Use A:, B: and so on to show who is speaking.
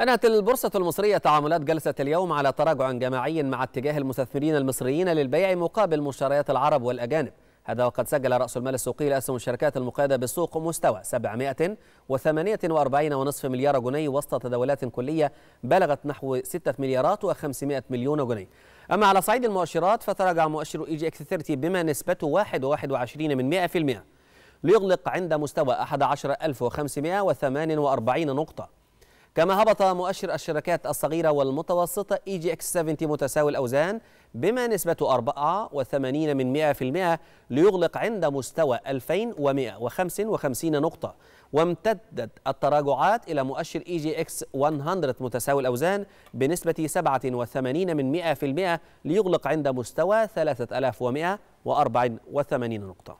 A: أنهت البورصة المصرية تعاملات جلسة اليوم على تراجع جماعي مع اتجاه المستثمرين المصريين للبيع مقابل مشتريات العرب والأجانب هذا وقد سجل رأس المال السوقي لأسهم الشركات المقيدة بالسوق مستوى 748.5 مليار جنيه وسط تداولات كلية بلغت نحو 6 مليارات و500 مليون جنيه أما على صعيد المؤشرات فتراجع مؤشر إي جي إكس 30 بما نسبته 1.21 من 100% ليغلق عند مستوى 11548 نقطة كما هبط مؤشر الشركات الصغيرة والمتوسطة اي جي اكس 70 متساوي الأوزان بما نسبته 84 من 100% ليغلق عند مستوى 2155 نقطة وامتدت التراجعات إلى مؤشر اي جي اكس 100 متساوي الأوزان بنسبة 87 من 100% ليغلق عند مستوى 3184 نقطة